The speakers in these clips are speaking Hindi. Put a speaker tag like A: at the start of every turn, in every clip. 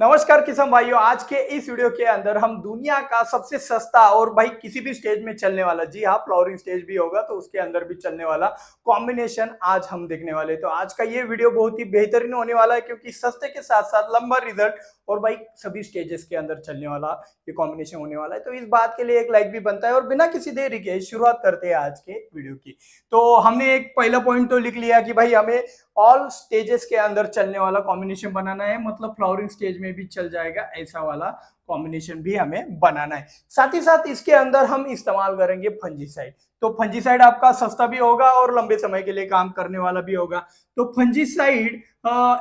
A: नमस्कार किसान भाइयों आज के इस वीडियो के अंदर हम दुनिया का सबसे सस्ता और भाई किसी भी स्टेज में चलने वाला जी हाँ फ्लावरिंग स्टेज भी होगा तो उसके अंदर भी चलने वाला कॉम्बिनेशन आज हम देखने वाले तो आज का ये वीडियो बहुत ही बेहतरीन होने वाला है क्योंकि सस्ते के साथ साथ लंबा रिजल्ट और भाई सभी स्टेजेस के अंदर चलने वाला ये कॉम्बिनेशन होने वाला है तो इस बात के लिए एक लाइक भी बनता है और बिना किसी देरी के शुरुआत करते हैं आज के वीडियो की तो हमने एक पहला पॉइंट तो लिख लिया कि भाई हमें ऑल स्टेजेस के अंदर चलने वाला कॉम्बिनेशन बनाना है मतलब फ्लावरिंग स्टेज में भी चल जाएगा ऐसा वाला कॉम्बिनेशन भी हमें बनाना है साथ ही साथ इसके अंदर हम इस्तेमाल करेंगे फंजीसाइड तो फंजीसाइड आपका सस्ता भी होगा और लंबे समय के लिए काम करने वाला भी होगा तो फंजीसाइड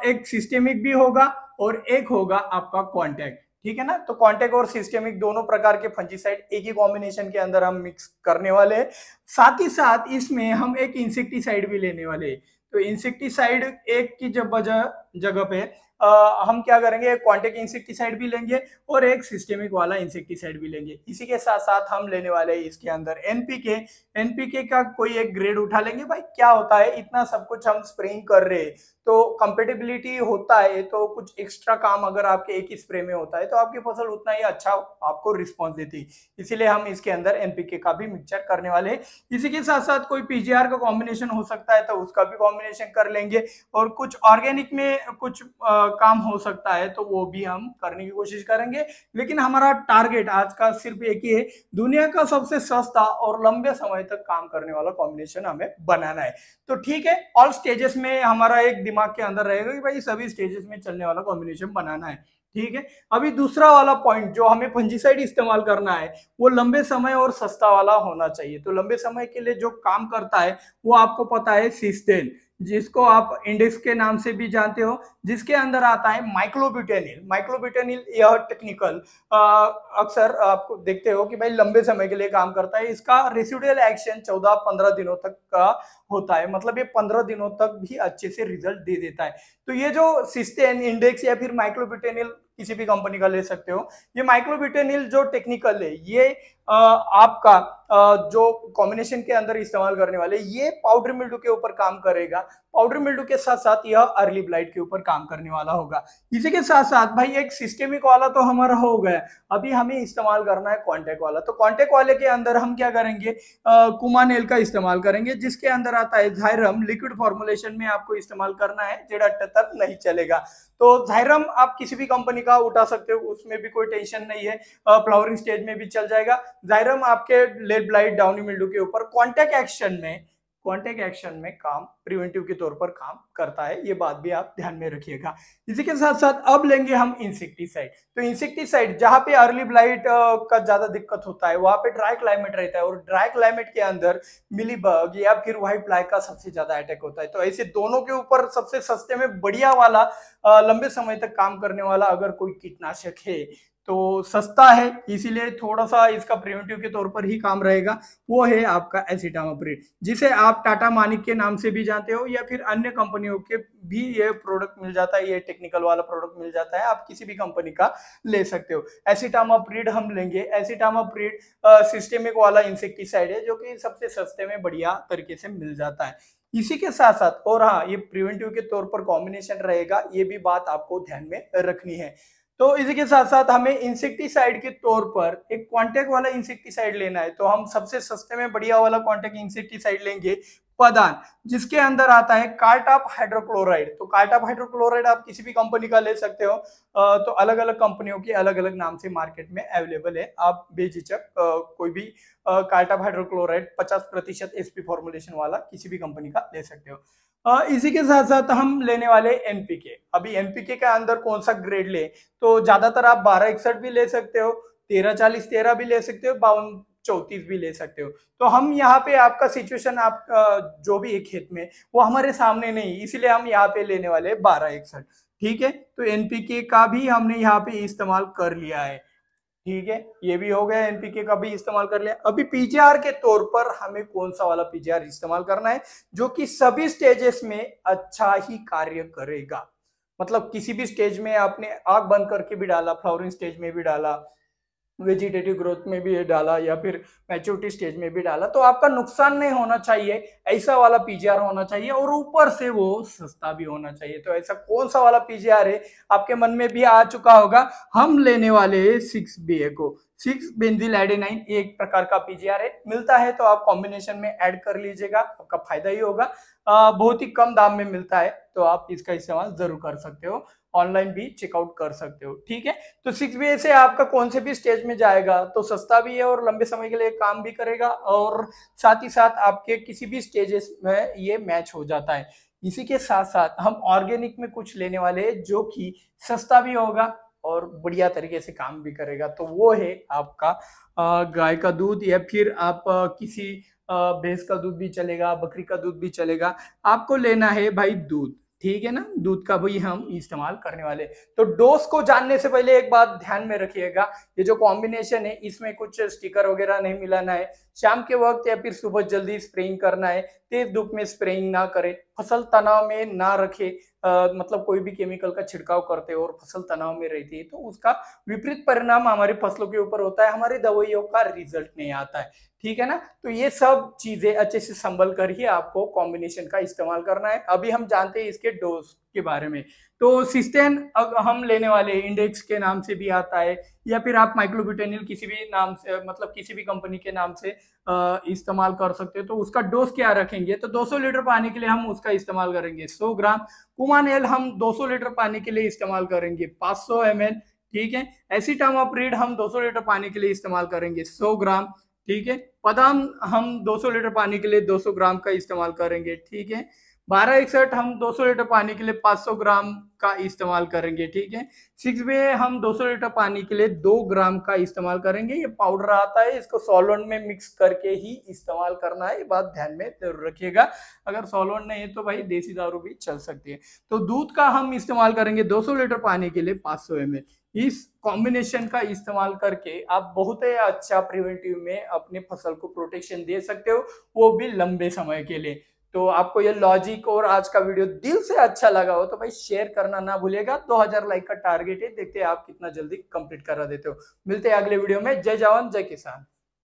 A: एक सिस्टेमिक भी होगा और एक होगा आपका कॉन्टैक्ट ठीक है ना तो कॉन्टेक्ट और सिस्टेमिक दोनों प्रकार के फंजीसाइड एक ही कॉम्बिनेशन के अंदर हम मिक्स करने वाले हैं साथ ही साथ इसमें हम एक इंसेक्टिसाइड भी लेने वाले तो इंसेक्टिसाइड एक की जब वजह जगह पे आ, हम क्या करेंगे एक क्वांटिक इंसेक्टिसाइड भी लेंगे और एक सिस्टेमिक वाला इंसेक्टिसाइड भी लेंगे इसी के साथ साथ हम लेने वाले हैं इसके अंदर एनपीके एनपीके का कोई एक ग्रेड उठा लेंगे भाई क्या होता है इतना सब कुछ हम स्प्रेइंग कर रहे हैं तो कंपेटेबिलिटी होता है तो कुछ एक्स्ट्रा काम अगर आपके एक ही स्प्रे में होता है तो आपकी फसल उतना ही अच्छा आपको रिस्पॉन्स देती है इसीलिए हम इसके अंदर एनपीके का भी मिक्सचर करने वाले हैं इसी के साथ साथ कोई पीजीआर का कॉम्बिनेशन हो सकता है तो उसका भी कॉम्बिनेशन कर लेंगे और कुछ ऑर्गेनिक में कुछ आ, काम हो सकता है तो वो भी हम करने की कोशिश करेंगे लेकिन हमारा टारगेट आज का सिर्फ एक ही है दुनिया का सबसे सस्ता और लंबे समय तक काम करने वाला कॉम्बिनेशन हमें बनाना है तो ठीक है ऑल स्टेजेस में हमारा एक दिमाग के अंदर रहेगा कि भाई सभी स्टेजेस में चलने वाला कॉम्बिनेशन बनाना है ठीक है अभी दूसरा वाला पॉइंट जो हमें फंजीसाइड इस्तेमाल करना है वो लंबे समय और सस्ता वाला होना चाहिए तो लंबे समय के लिए जो काम करता है वो आपको पता है सिस्टेन जिसको आप इंडेक्स के नाम से भी जानते हो जिसके अंदर आता है माइक्लोब्यूटेनिल माइक्लोब्यूटेनिल यह टेक्निकल अक्सर आपको देखते हो कि भाई लंबे समय के लिए काम करता है इसका रेसिडुअल एक्शन 14-15 दिनों तक का होता है मतलब ये 15 दिनों तक भी अच्छे से रिजल्ट दे देता है तो ये जो सिस्टेन इंडेक्स या फिर माइक्लोब्यूटेनिल किसी भी कंपनी का ले सकते हो ये माइक्रोब्यूटेनिल जो टेक्निकल है ये आपका जो कॉम्बिनेशन के अंदर इस्तेमाल करने वाले ये पाउडर मिल्डू के ऊपर काम करेगा पाउडर मिल्डू के साथ साथ यह अर्ली ब्लाइट के ऊपर काम करने वाला होगा इसी के साथ साथ भाई एक सिस्टेमिक वाला तो हमारा हो गया अभी हमें इस्तेमाल करना है कॉन्टेक्ट वाला तो कॉन्टेक्ट वाले के अंदर हम क्या करेंगे कुमानेल का इस्तेमाल करेंगे जिसके अंदर आता है झायरम लिक्विड फॉर्मुलेशन में आपको इस्तेमाल करना है जेड तक नहीं चलेगा तो झायरम आप किसी भी कंपनी का उठा सकते हो उसमें भी कोई टेंशन नहीं है फ्लावरिंग स्टेज में भी चल जाएगा जायरम आपके लेड ब्लाइट डाउनी मिल्डू के ऊपर कॉन्टेक्ट एक्शन में कॉन्टेक्ट एक्शन में काम प्रिवेंटिव के तौर पर काम करता है ये बात भी आप ध्यान में रखिएगा इसी के साथ साथ अब लेंगे हम इंसेक्टिसाइड तो इंसेक्टिसाइड जहां पे अर्ली ब्लाइट का ज्यादा दिक्कत होता है वहां पे ड्राई क्लाइमेट रहता है और ड्राई क्लाइमेट के अंदर मिलीबग या फिर व्हाइट ब्लाइट का सबसे ज्यादा अटैक होता है तो ऐसे दोनों के ऊपर सबसे सस्ते में बढ़िया वाला लंबे समय तक काम करने वाला अगर कोई कीटनाशक है तो सस्ता है इसीलिए थोड़ा सा इसका प्रिवेंटिव के तौर पर ही काम रहेगा वो है आपका एसिटामोप्रिल जिसे आप टाटा मानिक के नाम से भी जानते हो या फिर अन्य कंपनियों के भी ये प्रोडक्ट मिल जाता है ये टेक्निकल वाला प्रोडक्ट मिल जाता है आप किसी भी कंपनी का ले सकते हो एसिटामोप्रिड हम लेंगे एसिटामोप्रिड सिस्टेमिक वाला इंसेक्टिसाइड है जो कि सबसे सस्ते में बढ़िया तरीके से मिल जाता है इसी के साथ साथ और हाँ ये प्रिवेंटिव के तौर पर कॉम्बिनेशन रहेगा ये भी बात आपको ध्यान में रखनी है तो इसी के साथ साथ हमें इंसेक्टिसाइड के तौर पर एक कॉन्टैक्ट वाला इंसेक्टिसाइड लेना है तो हम सबसे सस्ते में बढ़िया वाला कॉन्टैक्ट इंसेक्टिसाइड लेंगे पदान जिसके अंदर आता है कार्टाप हाइड्रोक्लोराइड तो कार्टाप हाइड्रोक्लोराइड आप किसी भी कंपनी का ले सकते हो तो अलग अलग कंपनियों के अलग अलग नाम से मार्केट में अवेलेबल है आप बेझिझक कोई भी कार्टाप हाइड्रोक्लोराइड 50 प्रतिशत एसपी फॉर्मुलेशन वाला किसी भी कंपनी का ले सकते हो इसी के साथ साथ हम लेने वाले एनपीके अभी एनपीके के अंदर कौन सा ग्रेड ले तो ज्यादातर आप बारह भी ले सकते हो तेरह चालीस तेरह भी ले सकते हो बावन चौतीस भी ले सकते हो तो हम यहाँ पे आपका सिचुएशन आप जो भी है खेत में वो हमारे सामने नहीं इसलिए हम यहाँ पे लेने वाले बारह इकसठ ठीक है तो एनपीके का भी हमने यहाँ पे इस्तेमाल कर लिया है ठीक है ये भी हो गया एनपीके का भी इस्तेमाल कर लिया अभी पीजीआर के तौर पर हमें कौन सा वाला पीजीआर इस्तेमाल करना है जो कि सभी स्टेजेस में अच्छा ही कार्य करेगा मतलब किसी भी स्टेज में आपने आग बंद करके भी डाला फ्लावरिंग स्टेज में भी डाला वेजिटेटिव ग्रोथ में भी डाला या फिर मैच्योरिटी स्टेज में भी डाला तो आपका नुकसान नहीं होना चाहिए ऐसा वाला पीजीआर होना चाहिए और ऊपर से वो सस्ता भी होना चाहिए तो ऐसा कौन सा वाला पीजीआर है आपके मन में भी आ चुका होगा हम लेने वाले सिक्स बी ए को सिक्स बेंजिल एडेनाइन एक प्रकार का पीजीआर है मिलता है तो आप कॉम्बिनेशन में एड कर लीजिएगा आपका फायदा ही होगा बहुत ही कम दाम में मिलता है तो आप इसका इस्तेमाल जरूर कर सकते हो ऑनलाइन भी चेकआउट कर सकते हो ठीक है तो सिक्स बी से आपका कौन से भी स्टेज में जाएगा तो सस्ता भी है और लंबे समय के लिए काम भी करेगा और साथ ही साथ आपके किसी भी स्टेजेस में ये मैच हो जाता है इसी के साथ साथ हम ऑर्गेनिक में कुछ लेने वाले हैं जो कि सस्ता भी होगा और बढ़िया तरीके से काम भी करेगा तो वो है आपका गाय का दूध या फिर आप किसी भैंस का दूध भी चलेगा बकरी का दूध भी चलेगा आपको लेना है भाई दूध ठीक है ना दूध का भी हम इस्तेमाल करने वाले तो डोज को जानने से पहले एक बात ध्यान में रखिएगा ये जो कॉम्बिनेशन है इसमें कुछ स्टिकर वगैरह नहीं मिलाना है शाम के वक्त या फिर सुबह जल्दी स्प्रेइंग करना है तेज धूप में स्प्रेइंग ना करें फसल तनाव में ना रखे आ, मतलब कोई भी केमिकल का छिड़काव करते हो और फसल तनाव में रहती है तो उसका विपरीत परिणाम हमारी फसलों के ऊपर होता है हमारी दवाइयों का रिजल्ट नहीं आता है ठीक है ना तो ये सब चीजें अच्छे से संभल कर ही आपको कॉम्बिनेशन का इस्तेमाल करना है अभी हम जानते हैं इसके डोज के बारे में तो सिस्टेन हम लेने वाले इंडेक्स के नाम से भी आता है या फिर आप माइक्रोब्यूटेनिल किसी भी नाम से मतलब किसी भी कंपनी के नाम से इस्तेमाल कर सकते हो तो उसका डोज क्या रखेंगे तो 200 लीटर पानी के लिए हम उसका इस्तेमाल करेंगे 100 ग्राम कुमान एल हम 200 लीटर पानी के लिए इस्तेमाल करेंगे 500 सौ ठीक है ऐसी टर्म ऑफ रीड हम 200 लीटर पानी के लिए इस्तेमाल करेंगे 100 ग्राम ठीक है बादाम हम 200 लीटर पानी के लिए 200 ग्राम का इस्तेमाल करेंगे ठीक है बारह इकसठ हम 200 लीटर पानी के लिए 500 ग्राम का इस्तेमाल करेंगे ठीक है सिक्स वे हम 200 लीटर पानी के लिए दो ग्राम का इस्तेमाल करेंगे ये पाउडर आता है इसको सॉलोन में मिक्स करके ही इस्तेमाल करना है ये बात ध्यान में जरूर रखिएगा अगर सॉलोन नहीं है तो भाई देसी दारू भी चल सकती है तो दूध का हम इस्तेमाल करेंगे दो लीटर पानी के लिए पाँच सौ इस कॉम्बिनेशन का इस्तेमाल करके आप बहुत ही अच्छा प्रिवेंटिव में अपने फसल फसल को प्रोटेक्शन दे सकते हो वो भी लंबे समय के लिए तो आपको ये लॉजिक और आज का वीडियो दिल से अच्छा लगा हो तो भाई शेयर करना ना भूलेगा 2000 लाइक का टारगेट है देखते हैं आप कितना जल्दी कंप्लीट करा देते हो मिलते हैं अगले वीडियो में जय जवान जय किसान